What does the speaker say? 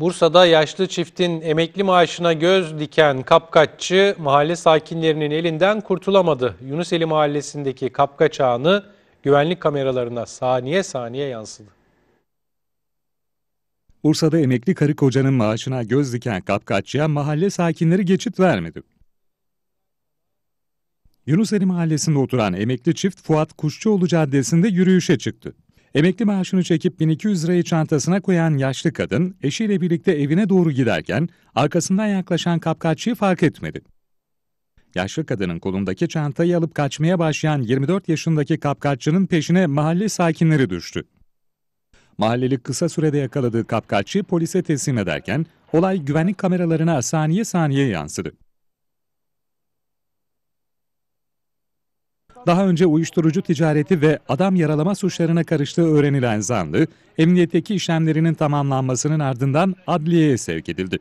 Bursa'da yaşlı çiftin emekli maaşına göz diken kapkaççı mahalle sakinlerinin elinden kurtulamadı. Yunuseli mahallesindeki kapkaç ağını güvenlik kameralarına saniye saniye yansıdı. Bursa'da emekli karı kocanın maaşına göz diken kapkaççıya mahalle sakinleri geçit vermedi. Yunuseli mahallesinde oturan emekli çift Fuat Kuşçuoğlu Caddesi'nde yürüyüşe çıktı. Emekli maaşını çekip 1200 lirayı çantasına koyan yaşlı kadın eşiyle birlikte evine doğru giderken arkasından yaklaşan kapkaççıyı fark etmedi. Yaşlı kadının kolundaki çantayı alıp kaçmaya başlayan 24 yaşındaki kapkaççının peşine mahalle sakinleri düştü. Mahalleli kısa sürede yakaladığı kapkaççı polise teslim ederken olay güvenlik kameralarına saniye saniye yansıdı. Daha önce uyuşturucu ticareti ve adam yaralama suçlarına karıştığı öğrenilen zanlı, emniyetteki işlemlerinin tamamlanmasının ardından adliyeye sevk edildi.